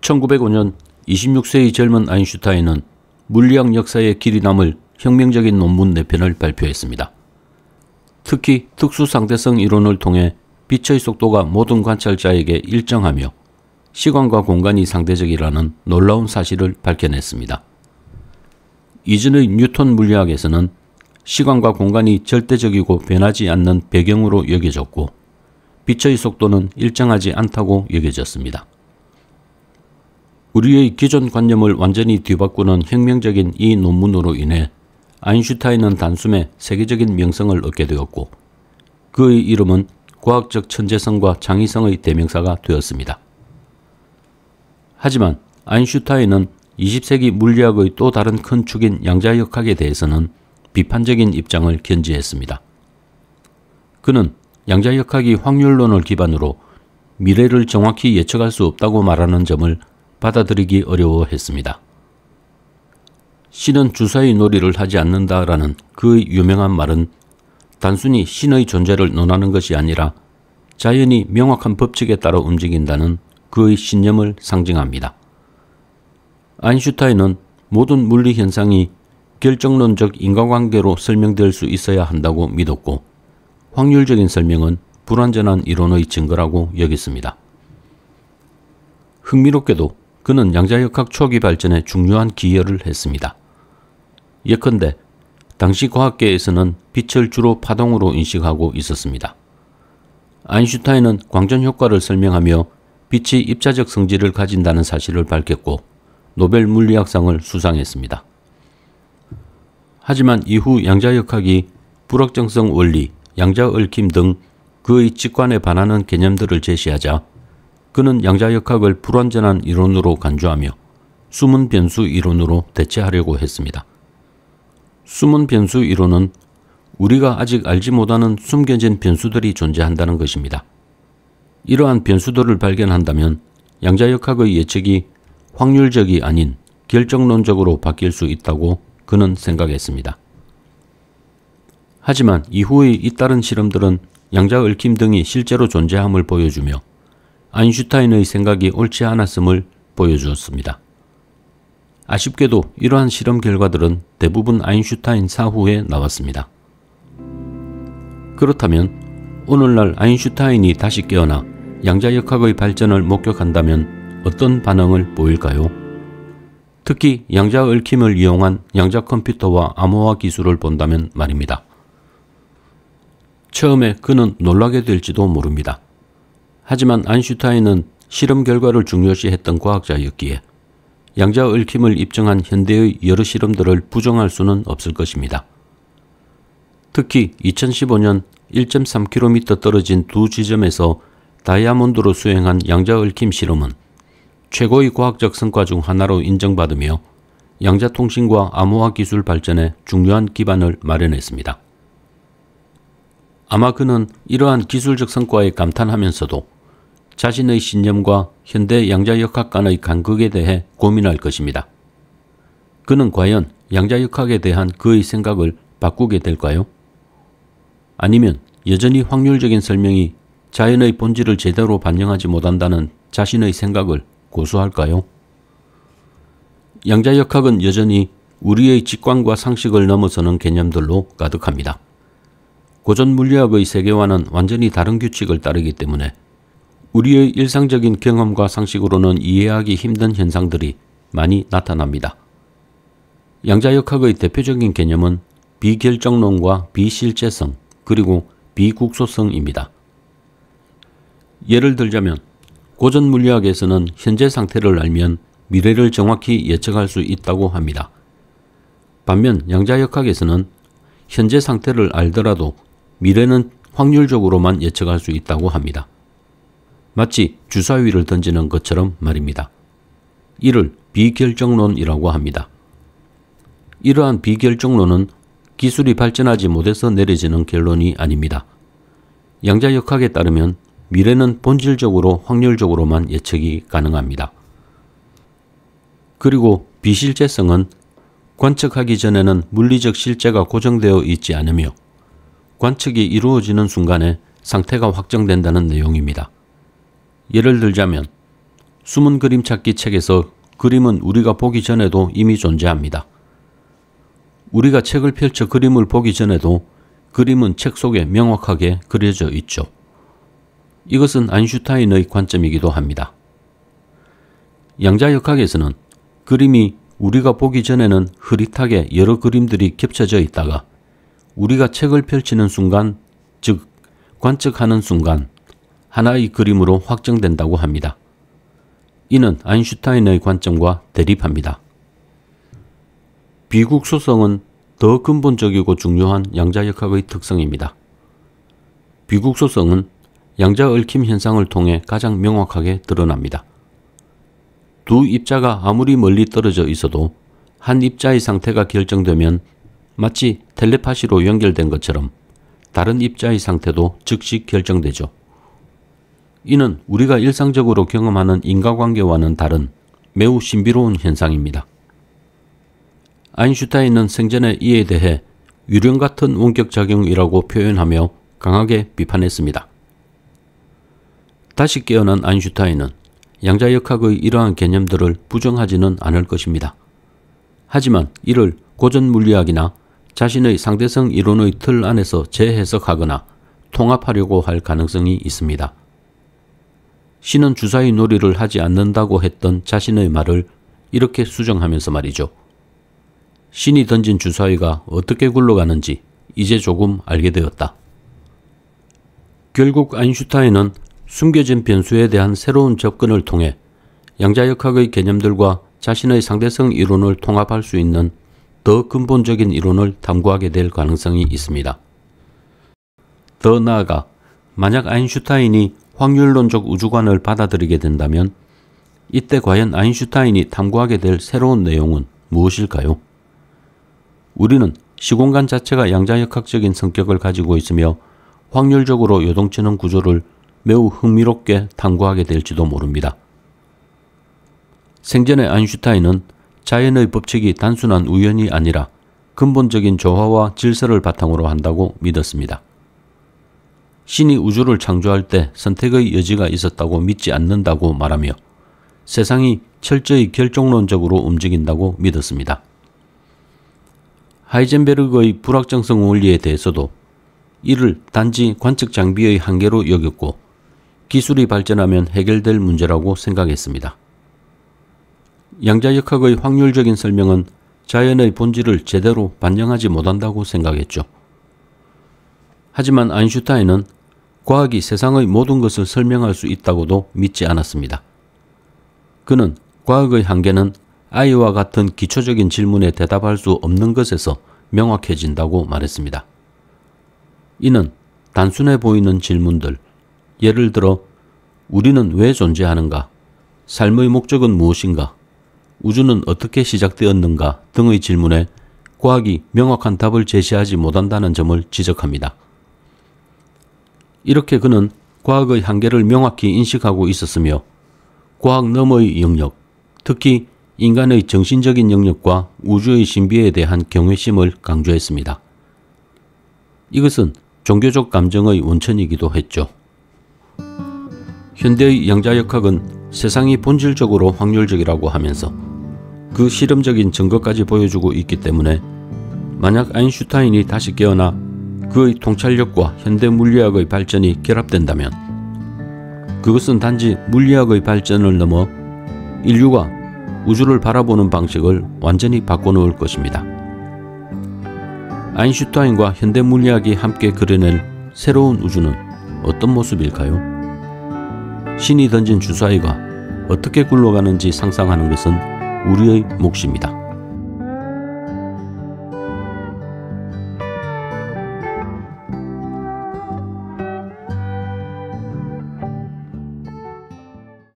1905년 26세의 젊은 아인슈타인은 물리학 역사의 길이 남을 혁명적인 논문 4편을 발표했습니다. 특히 특수상대성 이론을 통해 빛의 속도가 모든 관찰자에게 일정하며 시간과 공간이 상대적이라는 놀라운 사실을 밝혀냈습니다. 이전의 뉴턴 물리학에서는 시간과 공간이 절대적이고 변하지 않는 배경으로 여겨졌고 빛의 속도는 일정하지 않다고 여겨졌습니다. 우리의 기존 관념을 완전히 뒤바꾸는 혁명적인 이 논문으로 인해 아인슈타인은 단숨에 세계적인 명성을 얻게 되었고 그의 이름은 과학적 천재성과 창의성의 대명사가 되었습니다. 하지만 아인슈타인은 20세기 물리학의 또 다른 큰 축인 양자역학에 대해서는 비판적인 입장을 견지했습니다. 그는 양자역학이 확률론을 기반으로 미래를 정확히 예측할 수 없다고 말하는 점을 받아들이기 어려워했습니다. 신은 주사위 놀이를 하지 않는다라는 그 유명한 말은 단순히 신의 존재를 논하는 것이 아니라 자연이 명확한 법칙에 따라 움직인다는 그의 신념을 상징합니다. 아인슈타인은 모든 물리 현상이 결정론적 인과관계로 설명될 수 있어야 한다고 믿었고 확률적인 설명은 불완전한 이론의 증거라고 여겼습니다. 흥미롭게도 그는 양자역학 초기 발전에 중요한 기여를 했습니다. 예컨대 당시 과학계에서는 빛을 주로 파동으로 인식하고 있었습니다. 아인슈타인은 광전 효과를 설명하며 빛이 입자적 성질을 가진다는 사실을 밝혔고 노벨 물리학상을 수상했습니다. 하지만 이후 양자역학이 불확정성 원리, 양자얽힘 등 그의 직관에 반하는 개념들을 제시하자 그는 양자역학을 불완전한 이론으로 간주하며 숨은 변수 이론으로 대체하려고 했습니다. 숨은 변수 이론은 우리가 아직 알지 못하는 숨겨진 변수들이 존재한다는 것입니다. 이러한 변수들을 발견한다면 양자역학의 예측이 확률적이 아닌 결정론적으로 바뀔 수 있다고 그는 생각했습니다. 하지만 이후의 잇따른 실험들은 양자 얽힘 등이 실제로 존재함을 보여주며 아인슈타인의 생각이 옳지 않았음을 보여주었습니다. 아쉽게도 이러한 실험 결과들은 대부분 아인슈타인 사후에 나왔습니다. 그렇다면 오늘날 아인슈타인이 다시 깨어나 양자역학의 발전을 목격한다면 어떤 반응을 보일까요? 특히 양자 얽힘을 이용한 양자 컴퓨터와 암호화 기술을 본다면 말입니다. 처음에 그는 놀라게 될지도 모릅니다. 하지만 안슈타인은 실험 결과를 중요시했던 과학자였기에 양자 얽힘을 입증한 현대의 여러 실험들을 부정할 수는 없을 것입니다. 특히 2015년 1.3km 떨어진 두 지점에서 다이아몬드로 수행한 양자 얽힘 실험은 최고의 과학적 성과 중 하나로 인정받으며 양자통신과 암호화 기술 발전에 중요한 기반을 마련했습니다. 아마 그는 이러한 기술적 성과에 감탄하면서도 자신의 신념과 현대 양자역학간의 간극에 대해 고민할 것입니다. 그는 과연 양자역학에 대한 그의 생각을 바꾸게 될까요? 아니면 여전히 확률적인 설명이 자연의 본질을 제대로 반영하지 못한다는 자신의 생각을 고수할까요? 양자역학은 여전히 우리의 직관과 상식을 넘어서는 개념들로 가득합니다. 고전 물리학의 세계와는 완전히 다른 규칙을 따르기 때문에 우리의 일상적인 경험과 상식으로는 이해하기 힘든 현상들이 많이 나타납니다. 양자역학의 대표적인 개념은 비결정론과 비실제성 그리고 비국소성입니다. 예를 들자면 고전 물리학에서는 현재 상태를 알면 미래를 정확히 예측할 수 있다고 합니다. 반면 양자역학에서는 현재 상태를 알더라도 미래는 확률적으로만 예측할 수 있다고 합니다. 마치 주사위를 던지는 것처럼 말입니다. 이를 비결정론이라고 합니다. 이러한 비결정론은 기술이 발전하지 못해서 내려지는 결론이 아닙니다. 양자역학에 따르면 미래는 본질적으로 확률적으로만 예측이 가능합니다. 그리고 비실제성은 관측하기 전에는 물리적 실제가 고정되어 있지 않으며 관측이 이루어지는 순간에 상태가 확정된다는 내용입니다. 예를 들자면 숨은 그림 찾기 책에서 그림은 우리가 보기 전에도 이미 존재합니다. 우리가 책을 펼쳐 그림을 보기 전에도 그림은 책 속에 명확하게 그려져 있죠. 이것은 아인슈타인의 관점이기도 합니다. 양자역학에서는 그림이 우리가 보기 전에는 흐릿하게 여러 그림들이 겹쳐져 있다가 우리가 책을 펼치는 순간, 즉 관측하는 순간 하나의 그림으로 확정된다고 합니다. 이는 아인슈타인의 관점과 대립합니다. 비국소성은 더 근본적이고 중요한 양자역학의 특성입니다. 비국소성은 양자 얽힘 현상을 통해 가장 명확하게 드러납니다. 두 입자가 아무리 멀리 떨어져 있어도 한 입자의 상태가 결정되면 마치 텔레파시로 연결된 것처럼 다른 입자의 상태도 즉시 결정되죠. 이는 우리가 일상적으로 경험하는 인간관계와는 다른 매우 신비로운 현상입니다. 아인슈타인은 생전에 이에 대해 유령 같은 원격작용이라고 표현하며 강하게 비판했습니다. 다시 깨어난 아인슈타인은 양자역학의 이러한 개념들을 부정하지는 않을 것입니다. 하지만 이를 고전 물리학이나 자신의 상대성 이론의 틀 안에서 재해석하거나 통합하려고 할 가능성이 있습니다. 신은 주사위 놀이를 하지 않는다고 했던 자신의 말을 이렇게 수정하면서 말이죠. 신이 던진 주사위가 어떻게 굴러가는지 이제 조금 알게 되었다. 결국 아인슈타인은 숨겨진 변수에 대한 새로운 접근을 통해 양자역학의 개념들과 자신의 상대성 이론을 통합할 수 있는 더 근본적인 이론을 탐구하게 될 가능성이 있습니다. 더 나아가 만약 아인슈타인이 확률론적 우주관을 받아들이게 된다면 이때 과연 아인슈타인이 탐구하게 될 새로운 내용은 무엇일까요? 우리는 시공간 자체가 양자역학적인 성격을 가지고 있으며 확률적으로 요동치는 구조를 매우 흥미롭게 탐구하게 될지도 모릅니다. 생전의 아인슈타인은 자연의 법칙이 단순한 우연이 아니라 근본적인 조화와 질서를 바탕으로 한다고 믿었습니다. 신이 우주를 창조할 때 선택의 여지가 있었다고 믿지 않는다고 말하며 세상이 철저히 결정론적으로 움직인다고 믿었습니다. 하이젠베르그의 불확정성 원리에 대해서도 이를 단지 관측 장비의 한계로 여겼고 기술이 발전하면 해결될 문제라고 생각했습니다. 양자역학의 확률적인 설명은 자연의 본질을 제대로 반영하지 못한다고 생각했죠. 하지만 아인슈타인은 과학이 세상의 모든 것을 설명할 수 있다고도 믿지 않았습니다. 그는 과학의 한계는 아이와 같은 기초적인 질문에 대답할 수 없는 것에서 명확해진다고 말했습니다. 이는 단순해 보이는 질문들, 예를 들어 우리는 왜 존재하는가, 삶의 목적은 무엇인가, 우주는 어떻게 시작되었는가 등의 질문에 과학이 명확한 답을 제시하지 못한다는 점을 지적합니다. 이렇게 그는 과학의 한계를 명확히 인식하고 있었으며 과학 너머의 영역, 특히 인간의 정신적인 영역과 우주의 신비에 대한 경외심을 강조했습니다. 이것은 종교적 감정의 원천이기도 했죠. 현대의 양자역학은 세상이 본질적으로 확률적이라고 하면서 그 실험적인 증거까지 보여주고 있기 때문에 만약 아인슈타인이 다시 깨어나 그의 통찰력과 현대 물리학의 발전이 결합된다면 그것은 단지 물리학의 발전을 넘어 인류가 우주를 바라보는 방식을 완전히 바꿔놓을 것입니다. 아인슈타인과 현대 물리학이 함께 그려낸 새로운 우주는 어떤 모습일까요? 신이 던진 주사위가 어떻게 굴러가는지 상상하는 것은 우리의 몫입니다.